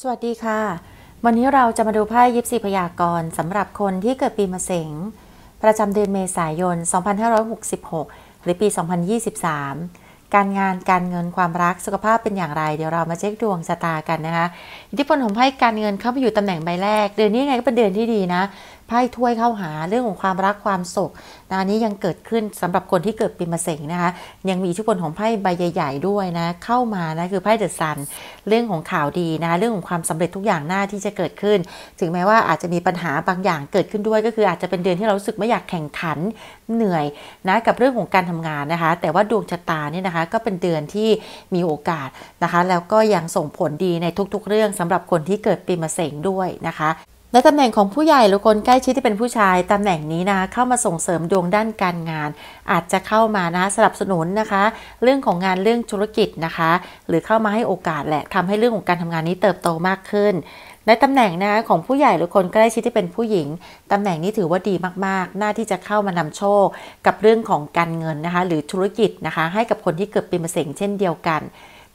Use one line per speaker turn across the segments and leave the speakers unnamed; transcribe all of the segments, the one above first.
สวัสดีค่ะ วันนี้เราจะมาดูไพ่ยิปซีพยากรณ์สำหรับคนที่เกิดปีมะเสงประจำเดือนเมษายน 2566 หรือปี 2023 การงานการเงินความรักสุขภาพเป็นอย่างไร เดี๋ยวเรามาเช็คดวงชะตากันนะคะอิทธิพลของไพ่การเงินเข้าไปอยู่ตำแหน่งใบแรก เดือนนี้ไงก็เป็นเดือนที่ดีนะไพ่ถ้วยเข้าหาเรื่องของความรักความสุขนะนี้ยังเกิดขึ้นสำหรับคนที่เกิดปีมะเสงนะคะยังมีชุดผลของไพ่ใบใหญ่ๆด้วยนะเข้ามานะคือไพ่เดอะซันเรื่องของข่าวดีนะเรื่องของความสำเร็จทุกอย่างหน้าที่จะเกิดขึ้นถึงแม้ว่าอาจจะมีปัญหาบางอย่างเกิดขึ้นด้วย ก็คืออาจจะเป็นเดือนที่เราสึกไม่อยากแข่งขันเหนื่อยนะกับเรื่องของการทำงานนะคะ แต่ว่าดวงชะตาเนี่ยนะคะก็เป็นเดือนที่มีโอกาสนะคะ แล้วก็ยังส่งผลดีในทุกๆ เรื่อง สำหรับคนที่เกิดปีมะเสงด้วยนะคะในตำแหน่งของผู้ใหญ่หรือคนใกล้ชิดที่เป็นผู้ชายตำแหน่งนี้นะเข้ามาส่งเสริมดวงด้านการงาน อาจจะเข้ามานะสนับสนุนนะคะ เรื่องของงานเรื่องธุรกิจนะคะ หรือเข้ามาให้โอกาสแหละทำให้เรื่องของการทำงานนี้เติบโตมากขึ้นในตำแหน่งนะของผู้ใหญ่หรือคนใกล้ชิดที่เป็นผู้หญิงตำแหน่งนี้ถือว่าดีมากๆน่าที่จะเข้ามานำโชคกับเรื่องของการเงินนะคะ หรือธุรกิจนะคะ ให้กับคนที่เกิดปีมะเสงเช่นเดียวกัน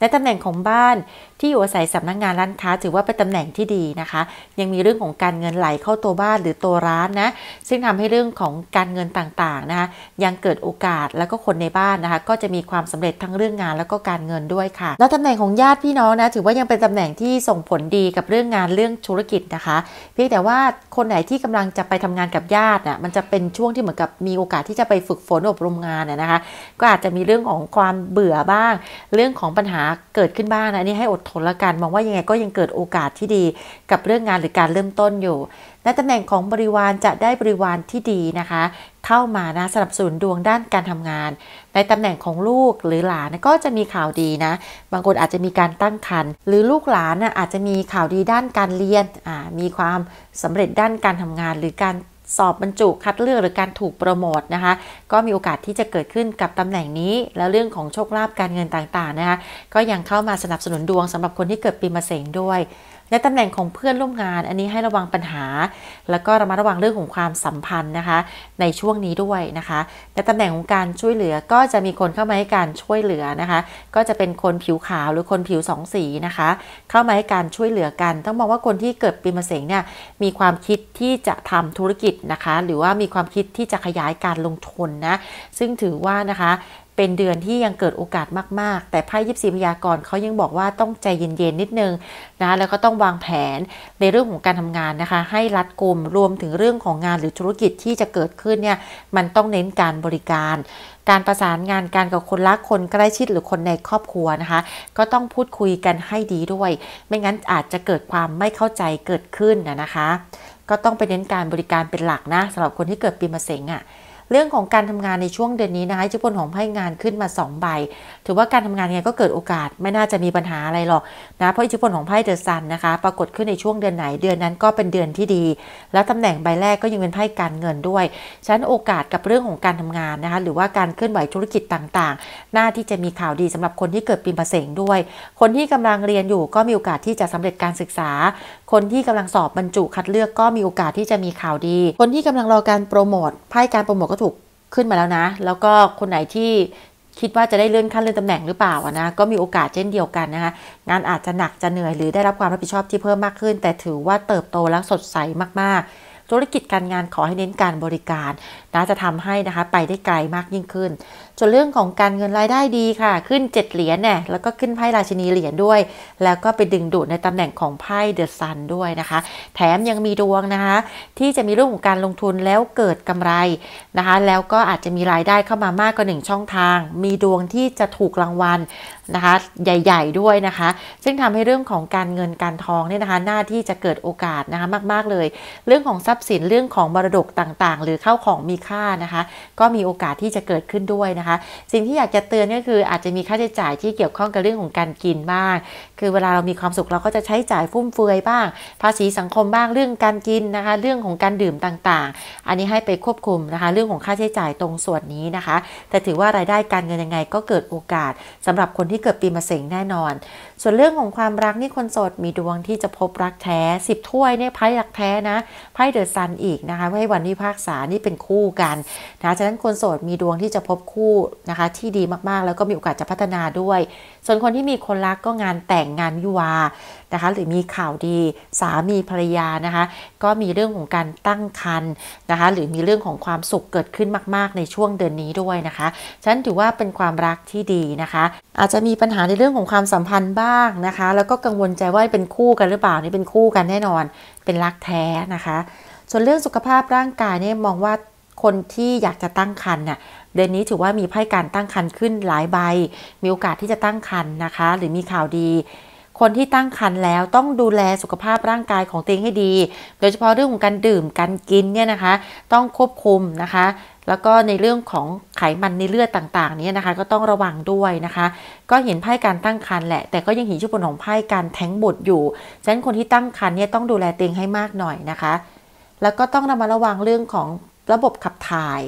ในตำแหน่งของบ้านที่อยู่อาศัยสำนักงงานร้านค้าถือว่าเป็นตำแหน่งที่ดีนะคะ ยังมีเรื่องของการเงินไหลเข้าตัวบ้านหรือตัวร้านนะซึ่งทำให้เรื่องของการเงินต่างๆนะคะยังเกิดโอกาสแล้วก็คนในบ้านนะคะก็จะมีความสำเร็จทั้งเรื่องงานแล้วก็การเงินด้วยค่ะ แล้วตำแหน่งของญาติพี่น้องนะถือว่ายังเป็นตำแหน่งที่ส่งผลดีกับเรื่องงานเรื่องธุรกิจนะคะเพียงแต่ว่าคนไหนที่กำลังจะไปทำงานกับญาติน่ะมันจะเป็นช่วงที่เหมือนกับมีโอกาสที่จะไปฝึกฝนอบรมงานนะคะ ก็อาจจะมีเรื่องของความเบื่อบ้าง เรื่องของปัญหาเกิดขึ้นบ้างนะนี่ให้อดททนละกันมองว่ายังไงก็ยังเกิดโอกาสที่ดีกับเรื่องงานหรือการเริ่มต้นอยู่ในตำแหน่งของบริวารจะได้บริวารที่ดีนะคะ เข้ามานะสนับสนุนดวงด้านการทำงาน ในตำแหน่งของลูกหรือหลานก็จะมีข่าวดีนะบางคนอาจจะมีการตั้งครรภ์หรือลูกหลานอาจจะมีข่าวดีด้านการเรียนมีความสำเร็จด้านการทำงานหรือการสอบบรรจุคัดเลือกหรือการถูกโปรโมทนะคะ ก็มีโอกาสที่จะเกิดขึ้นกับตำแหน่งนี้ แล้วเรื่องของโชคลาภการเงินต่าง ๆ นะคะก็ยังเข้ามาสนับสนุนดวงสำหรับคนที่เกิดปีมะเสงด้วยในตำแหน่งของเพื่อนร่วมงานอันนี้ให้ระวังปัญหา แล้วก็ระมัดระวังเรื่องของความสัมพันธ์นะคะ ในช่วงนี้ด้วยนะคะในตำแหน่งของการช่วยเหลือก็จะมีคนเข้ามาให้การช่วยเหลือนะคะ ก็จะเป็นคนผิวขาวหรือคนผิวสองสีนะคะ เข้ามาให้การช่วยเหลือกัน ต้องมองว่าคนที่เกิดปีมะเสงเนี่ยมีความคิดที่จะทำธุรกิจนะคะ หรือว่ามีความคิดที่จะขยายการลงทุนนะซึ่งถือว่านะคะเป็นเดือนที่ยังเกิดโอกาสมาก ๆ แต่ไพ่ยิบสีพยากรณ์เขายังบอกว่าต้องใจเย็นๆนิดนึงนะแล้วก็ต้องวางแผนในเรื่องของการทำงานนะคะ ให้รัดกุมรวมถึงเรื่องของงานหรือธุรกิจที่จะเกิดขึ้นเนี่ย มันต้องเน้นการบริการ การประสานงานการกับคนรักคนใกล้ชิดหรือคนในครอบครัวนะคะก็ต้องพูดคุยกันให้ดีด้วย ไม่งั้นอาจจะเกิดความไม่เข้าใจเกิดขึ้นนะคะ ก็ต้องไปเน้นการบริการเป็นหลักนะสำหรับคนที่เกิดปีมะเสงอะ่ะเรื่องของการทำงานในช่วงเดือนนี้ นะคะอิทธิพลของไพ่งานขึ้นมา 2 ใบ ถือว่าการทำงานไงก็เกิดโอกาสไม่น่าจะมีปัญหาอะไรหรอกนะเพราะอิทธิพลของไพ่เดอะซันนะคะปรากฏขึ้นในช่วงเดือนไหนเดือนนั้นก็เป็นเดือนที่ดีและตำแหน่งใบแรกก็ยังเป็นไพ่การเงินด้วยฉะนั้นโอกาสกับเรื่องของการทำงานนะคะหรือว่าการเคลื่อนไหวธุรกิจต่างๆหน้าที่จะมีข่าวดีสำหรับคนที่เกิดปีมะเสงด้วย คนที่กำลังเรียนอยู่ก็มีโอกาสที่จะสำเร็จการศึกษาคนที่กำลังสอบบรรจุคัดเลือกก็มีโอกาสที่จะมีข่าวดี คนที่กำลังรอการโปรโมทไพ่การโปรโมทก็ถูกขึ้นมาแล้วนะ แล้วก็คนไหนที่คิดว่าจะได้เลื่อนขั้นเลื่อนตำแหน่งหรือเปล่านะก็มีโอกาสเช่นเดียวกันนะคะงานอาจจะหนักจะเหนื่อยหรือได้รับความรับผิดชอบที่เพิ่มมากขึ้น แต่ถือว่าเติบโตและสดใสมากๆ ธุรกิจการงานขอให้เน้นการบริการนะจะทำให้นะคะไปได้ไกลมากยิ่งขึ้นส่วนเรื่องของการเงินรายได้ดีค่ะ ขึ้น 7 เหรียญเนี่ยแล้วก็ขึ้นไพ่ราชินีเหรียญด้วย แล้วก็ไปดึงดูดในตำแหน่งของไพ่เดอะซันด้วยนะคะแถมยังมีดวงนะคะที่จะมีเรื่องของการลงทุนแล้วเกิดกำไรนะคะแล้วก็อาจจะมีรายได้เข้ามามากกว่า1ช่องทาง มีดวงที่จะถูกรางวัลนะคะใหญ่ๆ ด้วยนะคะ ซึ่งทำให้เรื่องของการเงินการทองเนี่ยนะคะหน้าที่จะเกิดโอกาสนะคะมากๆเลย เรื่องของทรัพย์สินเรื่องของมรดกต่างๆ หรือเข้าของมีค่านะคะ ก็มีโอกาสที่จะเกิดขึ้นด้วยนะะคะสิ่งที่อยากจะเตือนก็คืออาจจะมีค่าใช้จ่ายที่เกี่ยวข้องกับเรื่องของการกินบ้างคือเวลาเรามีความสุขเราก็จะใช้จ่ายฟุ่มเฟือยบ้าง ภาษีสังคมบ้างเรื่องการกินนะคะเรื่องของการดื่มต่างๆ อันนี้ให้ไปควบคุมนะคะเรื่องของค่าใช้จ่ายตรงส่วนนี้นะคะ แต่ถือว่ารายได้การเงินยังไงก็เกิดโอกาส สำหรับคนที่เกิดปีมะเสงแน่นอน ส่วนเรื่องของความรักนี่คนโสดมีดวงที่จะพบรักแท้สิบถ้วยเนี่ยไพ่รักแท้นะไพ่เดอะซันอีกนะคะให้วันวิพากษานี่เป็นคู่กันนะฉะนั้นคนโสดมีดวงที่จะพบคูู่่นะคะที่ดีมากๆ แล้วก็มีโอกาสจะพัฒนาด้วย ส่วนคนที่มีคนรักก็งานแต่งงานวิวานะคะ หรือมีข่าวดี สามีภรรยานะคะ ก็มีเรื่องของการตั้งครรภ์นะคะ หรือมีเรื่องของความสุขเกิดขึ้นมาก ๆ ในช่วงเดือนนี้ด้วยนะคะ ฉะนั้นถือว่าเป็นความรักที่ดีนะคะ อาจจะมีปัญหาในเรื่องของความสัมพันธ์บ้างนะคะ แล้วก็กังวลใจว่าเป็นคู่กันหรือเปล่า นี่เป็นคู่กันแน่นอน เป็นรักแท้นะคะ ส่วนเรื่องสุขภาพร่างกายเนี่ยมองว่าคนที่อยากจะตั้งครรภ์น่ยเดือนนี้ถือว่ามีไพ่การตั้งครรภ์ขึ้นหลายใบ มีโอกาสที่จะตั้งครรภ์นะคะ หรือมีข่าวดี คนที่ตั้งครรภ์แล้วต้องดูแลสุขภาพร่างกายของตัวเองให้ดี โดยเฉพาะเรื่องของการดื่มการกินเนี่ยนะคะ ต้องควบคุมนะคะ แล้วก็ในเรื่องของไขมันในเลือดต่างๆเนี่ยนะคะ ก็ต้องระวังด้วยนะคะ ก็เห็นไพ่การตั้งครรภ์แหละแต่ก็ยังเห็นชุดผนของไพ่การแท้งบทอยู่ฉะนั้นคนที่ตั้งครรภ์เนี่ยต้องดูแลตัวเองให้มากหน่อยนะคะ แล้วก็ต้องระมัดระวังเรื่องของระบบขับถ่าย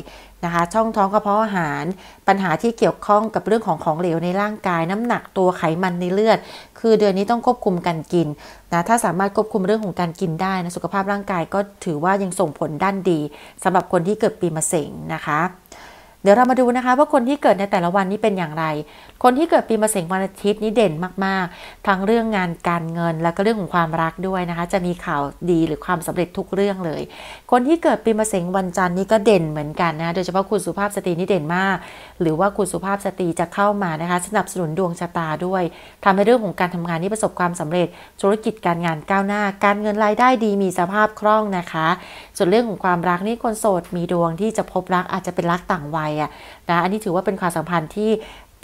นะคะ ช่องท้องกระเพาะอาหาร ปัญหาที่เกี่ยวข้องกับเรื่องของของเหลวในร่างกาย น้ำหนักตัวไขมันในเลือด คือเดือนนี้ต้องควบคุมการกินนะถ้าสามารถควบคุมเรื่องของการกินได้นะสุขภาพร่างกายก็ถือว่ายังส่งผลด้านดี สำหรับคนที่เกิดปีมะเสงนะคะเดี๋ยวเรามาดูนะคะว่าคนที่เกิดในแต่ละวันนี้เป็นอย่างไร คนที่เกิดปีมะเสงวันอาทิตย์นี้เด่นมาก ๆ ทั้งเรื่องงานการเงินแล้วก็เรื่องของความรักด้วยนะคะจะมีข่าวดีหรือความสำเร็จทุกเรื่องเลย คนที่เกิดปีมะเสงวันจันทร์นี้ก็เด่นเหมือนกันนะโดยเฉพาะคุณสุภาพสตรีนี่เด่นมาก หรือว่าคุณสุภาพสตรีจะเข้ามานะคะ สนับสนุนดวงชะตาด้วย ทำให้เรื่องของการทำงานนี้ประสบความสำเร็จธุรกิจการงานก้าวหน้า การเงินรายได้ดีมีสภาพคล่องนะคะ ส่วนเรื่องของความรักนี่คนโสดมีดวงที่จะพบรักอาจจะเป็นรักต่างวัยอ่ะนะอันนี้ถือว่าเป็นความสัมพันธ์ที่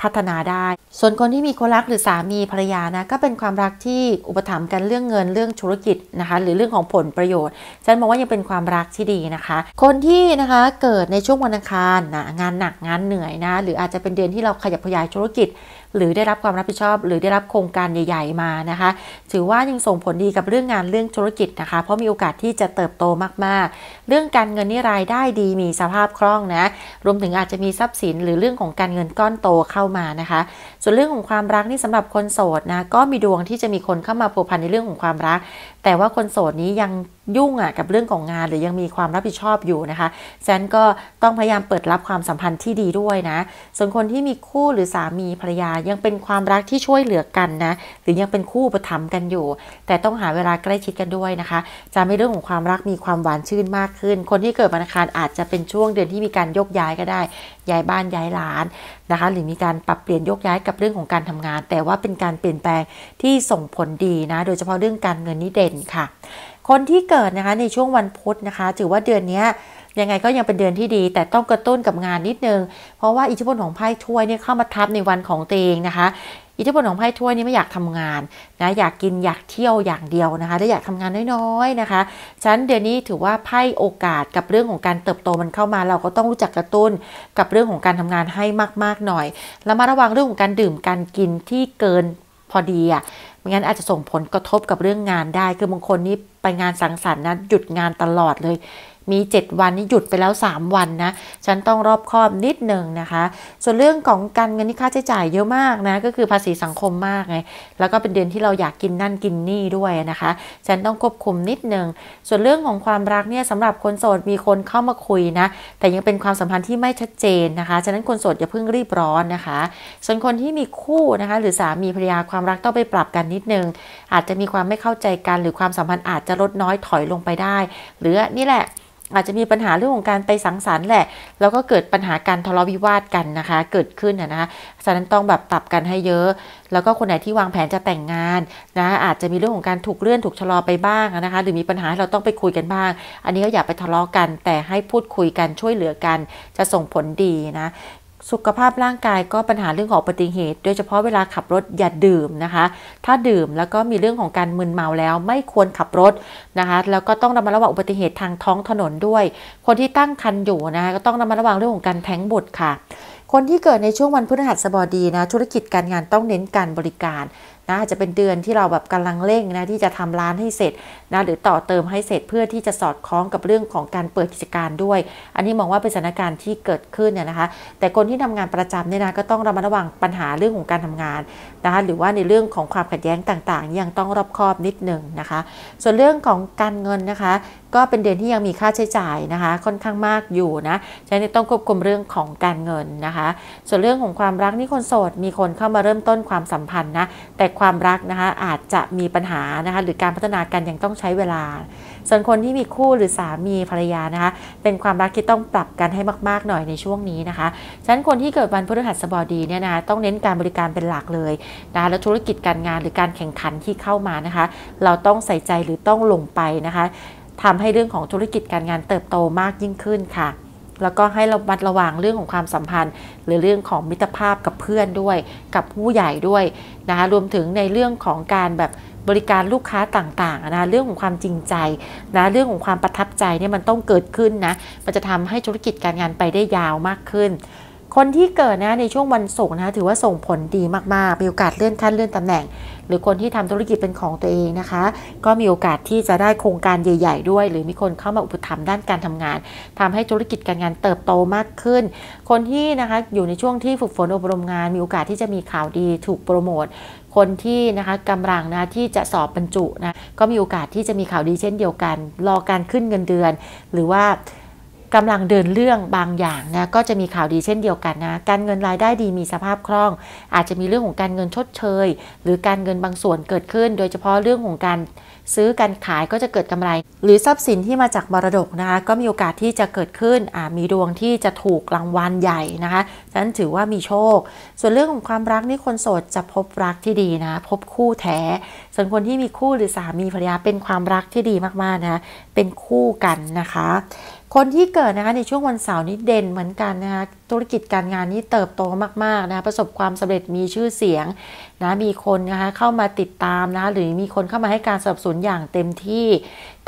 พัฒนาได้ ส่วนคนที่มีคนรักหรือสามีภรรยานะ ก็เป็นความรักที่อุปถัมภ์กันเรื่องเงินเรื่องธุรกิจนะคะ หรือเรื่องของผลประโยชน์ฉันมองว่ายังเป็นความรักที่ดีนะคะคนที่นะคะเกิดในช่วงวันอังคารนะงานหนักงานเหนื่อยนะ หรืออาจจะเป็นเดือนที่เราขยับขยายธุรกิจหรือได้รับความรับผิดชอบหรือได้รับโครงการใหญ่ ๆมานะคะ ถือว่ายังส่งผลดีกับเรื่องงานเรื่องธุรกิจนะคะ เพราะมีโอกาสที่จะเติบโตมากๆ เรื่องการเงินนี่รายได้ดีมีสภาพคล่องนะรวมถึงอาจจะมีทรัพย์สิน หรือเรื่องของการเงินก้อนโตเข้ามานะคะ ส่วนเรื่องของความรักนี่สำหรับคนโสดนะก็มีดวงที่จะมีคนเข้ามาผัวพันในเรื่องของความรักแต่ว่าคนโสดนี้ยังยุ่งอ่ะ กับเรื่องของงาน หรือยังมีความรับผิดชอบอยู่นะคะฉซนันก็ต้องพยายามเปิดรับความสัมพันธ์ที่ดีด้วยนะส่วนคนที่มีคู่หรือสามีภรรยายังเป็นความรักที่ช่วยเหลือกันนะหรือยังเป็นคู่ประถมกันอยู่ แต่ต้องหาเวลาใกล้ชิดกันด้วยนะคะ จะไม่เรื่องของความรักมีความหวานชื่นมากขึ้น คนที่เกิดวันอังคารอาจจะเป็นช่วงเดือนที่มีการยกย้ายก็ได้ย้ายบ้านย้ายร้านนะคะ หรือมีการปรับเปลี่ยนยกย้ายกับเรื่องของการทำงาน แต่ว่าเป็นการเปลี่ยนแปลงที่ส่งผลดีนะโดยเฉพาะเรื่องการเงินนี่เดนค่ะคนที่เกิดนะคะ ในช่วงวันพุธนะคะ ถือว่าเดือนนี้ยังไงก็ยังเป็นเดือนที่ดี แต่ต้องกระตุ้นกับงานนิดนึง เพราะว่าอิทธิพลของไพ่ถ้วยเนี่ยเข้ามาทับในวันของตัวเองนะคะอิทธิพลของไพ่ถ้วยนี่ไม่อยากทำงานนะอยากกินอยากเที่ยวอย่างเดียวนะคะและอยากทำงานน้อยๆนะคะฉะนั้นเดือนนี้ถือว่าไพ่โอกาสกับเรื่องของการเติบโตมันเข้ามาเราก็ต้องรู้จักกระตุ้นกับเรื่องของการทำงานให้มากๆหน่อยแล้วมาระวังเรื่องของการดื่มการกินที่เกินพอดีอะ่ะ ไม่งั้นอาจจะส่งผลกระทบกับเรื่องงานได้ คือบางคนนี่ไปงานสังสรรค์นะหยุดงานตลอดเลยมี7วันนี่หยุดไปแล้ว 3 วันนะ ฉันต้องรอบคอบนิดหนึ่งนะคะ ส่วนเรื่องของการเงินที่ค่าใช้จ่ายเยอะมากนะ ก็คือภาษีสังคมมากไง แล้วก็เป็นเดือนที่เราอยากกินนั่นกินนี่ด้วยนะคะ ฉันต้องควบคุมนิดหนึ่ง ส่วนเรื่องของความรักเนี่ยสำหรับคนโสดมีคนเข้ามาคุยนะ แต่ยังเป็นความสัมพันธ์ที่ไม่ชัดเจนนะคะ ฉะนั้นคนโสดอย่าเพิ่งรีบร้อนนะคะ ส่วนคนที่มีคู่นะคะหรือสามีภรรยาความรักต้องไปปรับกันนิดนึงอาจจะมีความไม่เข้าใจกัน หรือความสัมพันธ์อาจจะลดน้อยถอยลงไปได้ หรือนี่แหละอาจจะมีปัญหาเรื่องของการไปสังสรรค์แหละ แล้วก็เกิดปัญหาการทะเลาะวิวาทกันนะคะ เกิดขึ้นนะคะฉะนั้นต้องแบบปรับกันให้เยอะ แล้วก็คนไหนที่วางแผนจะแต่งงานนะ อาจจะมีเรื่องของการถูกเลื่อนถูกชะลอไปบ้างนะคะ หรือมีปัญหาเราต้องไปคุยกันบ้าง อันนี้ก็อย่าไปทะเลาะกันแต่ให้พูดคุยกันช่วยเหลือกัน จะส่งผลดีนะสุขภาพร่างกายก็ปัญหาเรื่องของอุบัติเหตุโดยเฉพาะเวลาขับรถอย่าดื่มนะคะ ถ้าดื่มแล้วก็มีเรื่องของการมึนเมาแล้วไม่ควรขับรถนะคะแล้วก็ต้องระมัดระวังอุบัติเหตุทางท้องถนนด้วย คนที่ตั้งครรภ์อยู่นะคะก็ต้องระมัดระวังเรื่องของการแท้งบุตรค่ะ คนที่เกิดในช่วงวันพฤหัสบดีนะธุรกิจการงานต้องเน้นการบริการนะจะเป็นเดือนที่เราแบบกำลังเร่งนะที่จะทำร้านให้เสร็จนะหรือต่อเติมให้เสร็จเพื่อที่จะสอดคล้องกับเรื่องของการเปิดกิจการด้วย อันนี้มองว่าเป็นสถานการณ์ที่เกิดขึ้นเนี่ยนะคะ แต่คนที่ทำงานประจำเนี่ยนะก็ต้องระมัดระวังปัญหาเรื่องของการทำงานนะคะหรือว่าในเรื่องของความขัดแย้งต่างๆยังต้องรอบคอบนิดหนึ่งนะคะ ส่วนเรื่องของการเงินนะคะ ก็เป็นเดือนที่ยังมีค่าใช้จ่ายนะคะ ค่อนข้างมากอยู่นะฉะนั้นต้องควบคุมเรื่องของการเงินนะคะ ส่วนเรื่องของความรักนี่คนโสด มีคนเข้ามาเริ่มต้นความสัมพันธ์นะแต่ความรักนะคะอาจจะมีปัญหานะคะหรือการพัฒนาการยังต้องใช้เวลา ส่วนคนที่มีคู่หรือสามีภรรยานะคะเป็นความรักที่ต้องปรับกันให้มาก ๆหน่อยในช่วงนี้นะคะฉะนั้นคนที่เกิดวันพฤหัสบดีเนี่ยนะะต้องเน้นการบริการเป็นหลักเลยนะคะแล้วธุรกิจการงานหรือการแข่งขันที่เข้ามานะคะเราต้องใส่ใจหรือต้องลงไปนะคะทำให้เรื่องของธุรกิจการงานเติบโตมากยิ่งขึ้นค่ะ แล้วก็ให้ระมัดระวังเรื่องของความสัมพันธ์ หรือเรื่องของมิตรภาพกับเพื่อนด้วย กับผู้ใหญ่ด้วยนะคะรวมถึงในเรื่องของการแบบบริการลูกค้าต่างๆนะเรื่องของความจริงใจนะเรื่องของความประทับใจเนี่ยมันต้องเกิดขึ้นนะมันจะทำให้ธุรกิจการงานไปได้ยาวมากขึ้นคนที่เกิดนะในช่วงวันศุกร์นะถือว่าส่งผลดีมากๆมีโอกาสเลื่อนขั้นเลื่อนตำแหน่ง หรือคนที่ทำธุรกิจเป็นของตัวเองนะคะ ก็มีโอกาสที่จะได้โครงการใหญ่ๆด้วย หรือมีคนเข้ามาอุปถัมภ์ด้านการทำงาน ทำให้ธุรกิจการงานเติบโตมากขึ้น คนที่นะคะอยู่ในช่วงที่ฝึกฝนอบรมงาน มีโอกาสที่จะมีข่าวดีถูกโปรโมท คนที่นะคะกำลังนะที่จะสอบบรรจุนะก็มีโอกาสที่จะมีข่าวดีเช่นเดียวกัน รอการขึ้นเงินเดือน หรือว่ากำลังเดินเรื่องบางอย่างนะก็จะมีข่าวดีเช่นเดียวกันนะการเงินรายได้ดีมีสภาพคล่อง อาจจะมีเรื่องของการเงินชดเชยหรือการเงินบางส่วนเกิดขึ้น โดยเฉพาะเรื่องของการซื้อการขายก็จะเกิดกำไร หรือทรัพย์สินที่มาจากมรดกนะคะก็มีโอกาสที่จะเกิดขึ้นมีดวงที่จะถูกรางวัลใหญ่นะคะฉะนั้นถือว่ามีโชค ส่วนเรื่องของความรักนี่คนโสดจะพบรักที่ดีนะ พบคู่แท้ ส่วนคนที่มีคู่หรือสามีภรรยาเป็นความรักที่ดีมากๆนะเป็นคู่กันนะคะ คนที่เกิดนะคะในช่วงวันเสาร์นี้เด่นเหมือนกันนะคะธุรกิจการงานนี้เติบโตมากๆนะประสบความสำเร็จมีชื่อเสียงนะมีคนนะคะเข้ามาติดตามนะหรือมีคนเข้ามาให้การสนับสนุนอย่างเต็มที่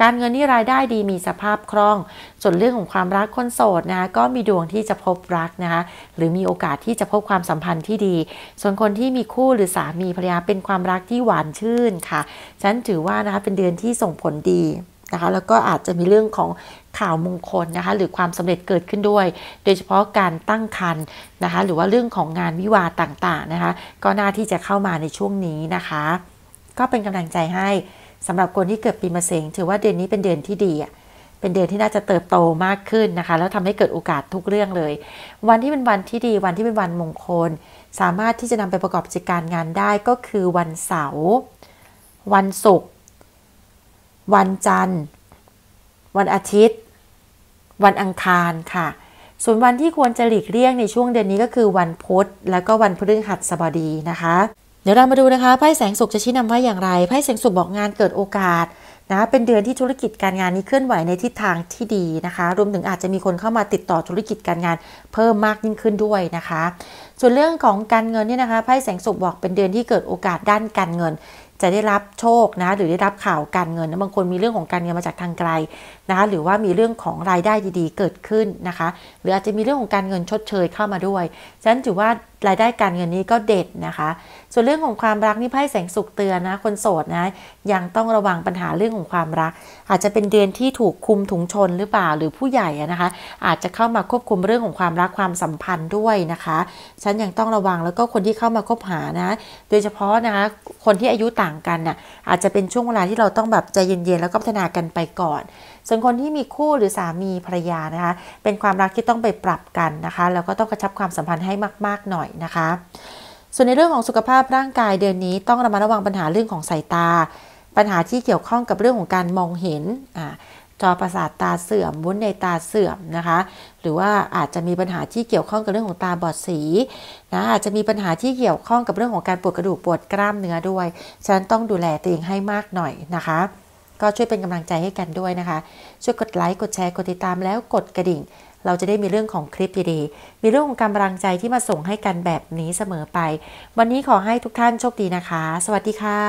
การเงินนี่รายได้ดีมีสภาพคล่องส่วนเรื่องของความรักคนโสดนะก็มีดวงที่จะพบรักนะคะหรือมีโอกาสที่จะพบความสัมพันธ์ที่ดี ส่วนคนที่มีคู่หรือสามีภรรยาเป็นความรักที่หวานชื่นค่ะฉันถือว่านะคะเป็นเดือนที่ส่งผลดีนะคะแล้วก็อาจจะมีเรื่องของข่าวมงคลนะคะ หรือความสำเร็จเกิดขึ้นด้วย โดยเฉพาะการตั้งครรภ์นะคะ หรือว่าเรื่องของงานวิวาต่าง ๆ นะคะ ก็น่าที่จะเข้ามาในช่วงนี้นะคะ ก็เป็นกำลังใจให้สำหรับคนที่เกิดปีมะเสงถือว่าเดือนนี้เป็นเดือนที่ดี เป็นเดือนที่น่าจะเติบโตมากขึ้นนะคะ แล้วทำให้เกิดโอกาสทุกเรื่องเลย วันที่เป็นวันที่ดี วันที่เป็นวันมงคล สามารถที่จะนำไปประกอบกิจการงานได้ก็คือวันเสาร์วันศุกร์วันจันทร์ วันอาทิตย์ วันอังคารค่ะ ส่วนวันที่ควรจะหลีกเลี่ยงในช่วงเดือนนี้ก็คือวันพุธแล้วก็วันพฤหัสบดีนะคะ เดี๋ยวเรามาดูนะคะไพ่แสงสุขจะชี้นำว่าอย่างไรไพ่แสงสุขบอกงานเกิดโอกาสนะเป็นเดือนที่ธุรกิจการงานนี้เคลื่อนไหวในทิศทางที่ดีนะคะ รวมถึงอาจจะมีคนเข้ามาติดต่อธุรกิจการงานเพิ่มมากยิ่งขึ้นด้วยนะคะ ส่วนเรื่องของการเงินเนี่ยนะคะไพ่แสงสุขบอกเป็นเดือนที่เกิดโอกาสด้านการเงินจะได้รับโชคนะ หรือได้รับข่าวการเงินนะบางคนมีเรื่องของการเงินมาจากทางไกลนะคะหรือว่ามีเรื่องของรายได้ดีๆ เกิดขึ้นนะคะหรืออาจจะมีเรื่องของการเงินชดเชยเข้ามาด้วยฉะนั้นถือว่ารายได้การเงินนี้ก็เด็ดนะคะ ส่วนเรื่องของความรักนี่ไพ่แสงสุกเตือนนะ คนโสดนะ ยังต้องระวังปัญหาเรื่องของความรัก อาจจะเป็นเดือนที่ถูกคุมถุงชนหรือเปล่า หรือผู้ใหญ่นะคะอาจจะเข้ามาควบคุมเรื่องของความรักความสัมพันธ์ด้วยนะคะ ฉันยังต้องระวังแล้วก็คนที่เข้ามาคบหานะ โดยเฉพาะนะคะคนที่อายุต่างกันนะ่ะอาจจะเป็นช่วงเวลาที่เราต้องแบบใจเย็นๆแล้วก็พัฒนากันไปก่อนส่วนคนที่มีคู่หรือสามี ภรรยานะคะ เป็นความรักที่ต้องไปปรับกันนะคะ แล้วก็ต้องกระชับความสัมพันธ์ให้มาก ๆ หน่อยนะคะ ส่วนในเรื่องของสุขภาพร่างกายเดือนนี้ต้องระมัดระวังปัญหาเรื่องของสายตา ปัญหาที่เกี่ยวข้องกับเรื่องของการมองเห็นอ่าจอประสาทตาเสื่อมวุ้นในตาเสื่อมนะคะ หรือว่าอาจจะมีปัญหาที่เกี่ยวข้องกับเรื่องของตาบอดสีนะอาจจะมีปัญหาที่เกี่ยวข้องกับเรื่องของการปวดกระดูกปวดกล้ามเนื้อด้วยฉะนั้นต้องดูแลตัวเองให้มากหน่อยนะคะก็ช่วยเป็นกำลังใจให้กันด้วยนะคะ ช่วยกดไลค์กดแชร์ กดติดตามแล้วกดกระดิ่ง เราจะได้มีเรื่องของคลิปดีๆมีเรื่องของกำลังใจที่มาส่งให้กันแบบนี้เสมอไป วันนี้ขอให้ทุกท่านโชคดีนะคะ สวัสดีค่ะ